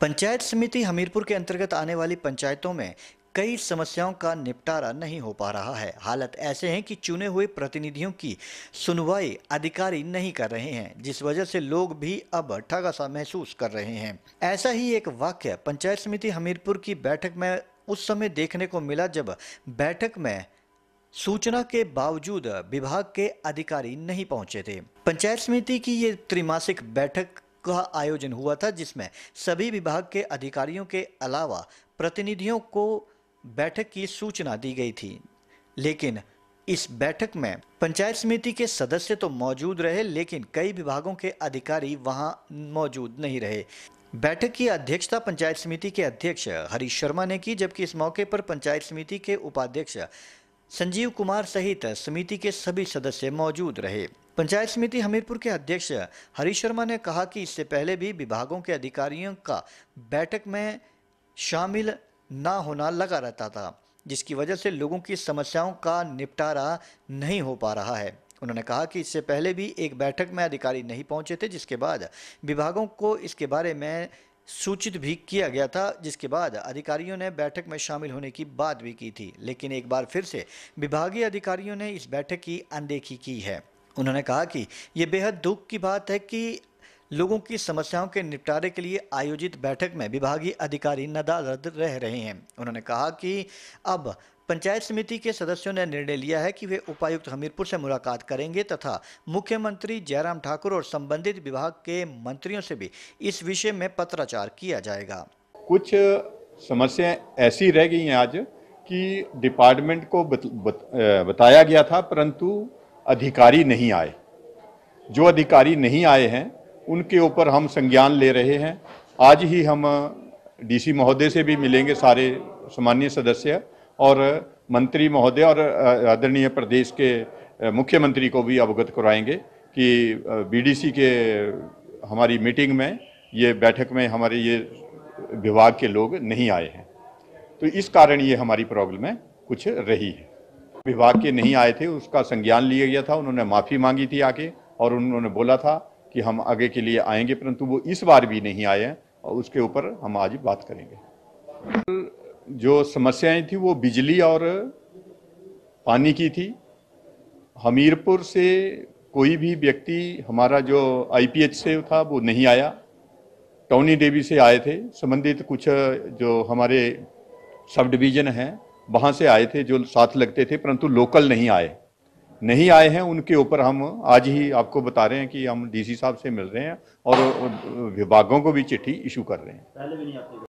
पंचायत समिति हमीरपुर के अंतर्गत आने वाली पंचायतों में कई समस्याओं का निपटारा नहीं हो पा रहा है हालत ऐसे हैं कि चुने हुए प्रतिनिधियों की सुनवाई अधिकारी नहीं कर रहे हैं जिस वजह से लोग भी अब ठगासा महसूस कर रहे हैं ऐसा ही एक वाक्य पंचायत समिति हमीरपुर की बैठक में उस समय देखने को मिला जब बैठक में सूचना के बावजूद विभाग के अधिकारी नहीं पहुंचे थे पंचायत समिति की ये त्रिमासिक बैठक का आयोजन हुआ था जिसमें सभी विभाग के अधिकारियों के अलावा प्रतिनिधियों को बैठक की सूचना दी गई थी लेकिन इस बैठक में पंचायत समिति के सदस्य तो मौजूद रहे लेकिन कई विभागों के अधिकारी वहां मौजूद नहीं रहे बैठक की अध्यक्षता पंचायत समिति के अध्यक्ष हरीश शर्मा ने की जबकि इस मौके पर पंचायत समिति के उपाध्यक्ष संजीव कुमार सहित समिति के सभी सदस्य मौजूद रहे पंचायत समिति हमीरपुर के अध्यक्ष हरीश शर्मा ने कहा कि इससे पहले भी विभागों के अधिकारियों का बैठक में शामिल न होना लगा रहता था जिसकी वजह से लोगों की समस्याओं का निपटारा नहीं हो पा रहा है उन्होंने कहा कि इससे पहले भी एक बैठक में अधिकारी नहीं पहुंचे थे जिसके बाद विभागों को इसके बारे में सूचित भी किया गया था जिसके बाद अधिकारियों ने बैठक में शामिल होने की बात भी की थी लेकिन एक बार फिर से विभागीय अधिकारियों ने इस बैठक की अनदेखी की है उन्होंने कहा कि ये बेहद दुख की बात है कि लोगों की समस्याओं के निपटारे के लिए आयोजित बैठक में विभागीय अधिकारी नदारद रह रहे हैं उन्होंने कहा कि अब पंचायत समिति के सदस्यों ने निर्णय लिया है कि वे उपायुक्त हमीरपुर से मुलाकात करेंगे तथा मुख्यमंत्री जयराम ठाकुर और संबंधित विभाग के मंत्रियों से भी इस विषय में पत्राचार किया जाएगा कुछ समस्याएं ऐसी रह गई हैं आज कि डिपार्टमेंट को बत, बत, बताया गया था परंतु अधिकारी नहीं आए जो अधिकारी नहीं आए हैं उनके ऊपर हम संज्ञान ले रहे हैं आज ही हम डीसी महोदय से भी मिलेंगे सारे सामान्य सदस्य और मंत्री महोदय और आदरणीय प्रदेश के मुख्यमंत्री को भी अवगत कराएंगे कि बीडीसी के हमारी मीटिंग में ये बैठक में हमारे ये विभाग के लोग नहीं आए हैं तो इस कारण ये हमारी प्रॉब्लम है कुछ रही है विभाग के नहीं आए थे उसका संज्ञान लिया गया था उन्होंने माफ़ी मांगी थी आके और उन्होंने बोला था कि हम आगे के लिए आएंगे परंतु वो इस बार भी नहीं आए हैं और उसके ऊपर हम आज बात करेंगे जो समस्याएं थी वो बिजली और पानी की थी हमीरपुर से कोई भी व्यक्ति हमारा जो आईपीएच से था वो नहीं आया टोनी देवी से आए थे संबंधित कुछ जो हमारे सब डिवीज़न हैं वहाँ से आए थे जो साथ लगते थे परंतु लोकल नहीं आए नहीं आए हैं उनके ऊपर हम आज ही आपको बता रहे हैं कि हम डीसी साहब से मिल रहे हैं और विभागों को भी चिट्ठी इशू कर रहे हैं